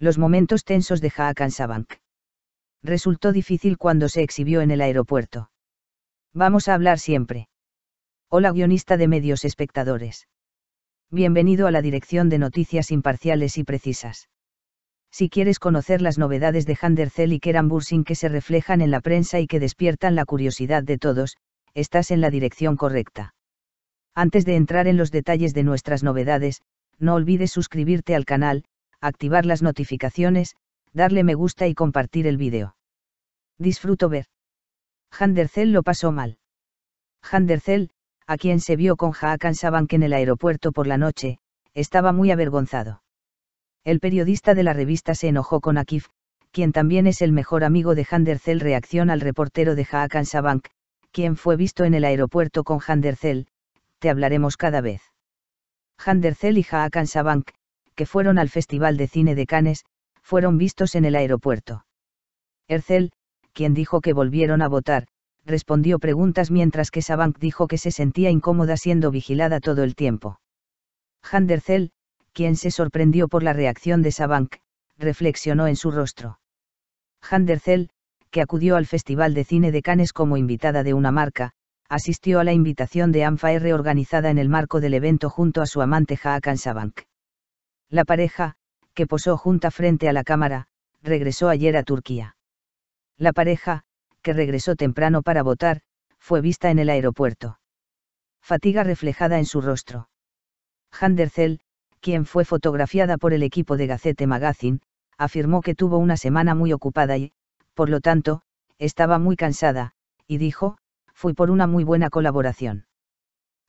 los momentos tensos de Hakan Resultó difícil cuando se exhibió en el aeropuerto. Vamos a hablar siempre. Hola guionista de medios espectadores. Bienvenido a la dirección de noticias imparciales y precisas. Si quieres conocer las novedades de Handercel y Kerambursin que se reflejan en la prensa y que despiertan la curiosidad de todos, estás en la dirección correcta. Antes de entrar en los detalles de nuestras novedades, no olvides suscribirte al canal, activar las notificaciones, darle me gusta y compartir el vídeo. Disfruto ver. Handercel lo pasó mal. Handercel, a quien se vio con Jaakan Sabank en el aeropuerto por la noche, estaba muy avergonzado. El periodista de la revista se enojó con Akif, quien también es el mejor amigo de Handercel reacción al reportero de Jaakan Sabank, quien fue visto en el aeropuerto con Handercel, te hablaremos cada vez. Handercel y Jaakan Sabank, que fueron al Festival de Cine de Cannes, fueron vistos en el aeropuerto. Ercel, quien dijo que volvieron a votar, respondió preguntas mientras que Sabank dijo que se sentía incómoda siendo vigilada todo el tiempo. Handercel, quien se sorprendió por la reacción de Sabank, reflexionó en su rostro. Handercel, que acudió al Festival de Cine de Cannes como invitada de una marca, asistió a la invitación de R. organizada en el marco del evento junto a su amante Hakan Sabank. La pareja, que posó junta frente a la cámara, regresó ayer a Turquía. La pareja, que regresó temprano para votar, fue vista en el aeropuerto. Fatiga reflejada en su rostro. Handerzell, quien fue fotografiada por el equipo de Gazette Magazine, afirmó que tuvo una semana muy ocupada y, por lo tanto, estaba muy cansada, y dijo, fui por una muy buena colaboración.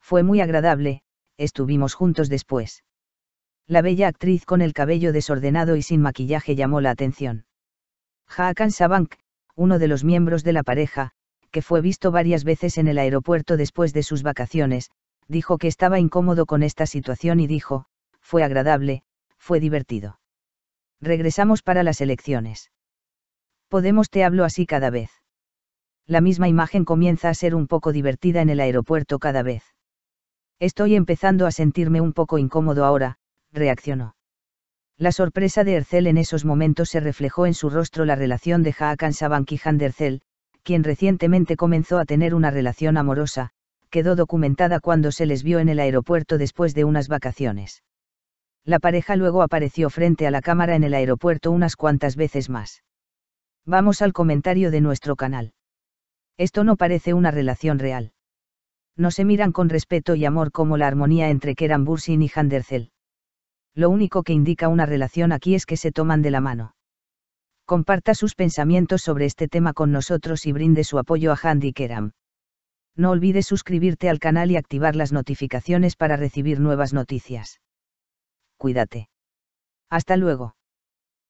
Fue muy agradable, estuvimos juntos después la bella actriz con el cabello desordenado y sin maquillaje llamó la atención. Haakan Sabank, uno de los miembros de la pareja, que fue visto varias veces en el aeropuerto después de sus vacaciones, dijo que estaba incómodo con esta situación y dijo, fue agradable, fue divertido. Regresamos para las elecciones. Podemos te hablo así cada vez. La misma imagen comienza a ser un poco divertida en el aeropuerto cada vez. Estoy empezando a sentirme un poco incómodo ahora, reaccionó. La sorpresa de Ercel en esos momentos se reflejó en su rostro la relación de Haakan Sabank y Ercel, quien recientemente comenzó a tener una relación amorosa, quedó documentada cuando se les vio en el aeropuerto después de unas vacaciones. La pareja luego apareció frente a la cámara en el aeropuerto unas cuantas veces más. Vamos al comentario de nuestro canal. Esto no parece una relación real. No se miran con respeto y amor como la armonía entre Keran Bursin y Handercel lo único que indica una relación aquí es que se toman de la mano. Comparta sus pensamientos sobre este tema con nosotros y brinde su apoyo a Handy Keram. No olvides suscribirte al canal y activar las notificaciones para recibir nuevas noticias. Cuídate. Hasta luego.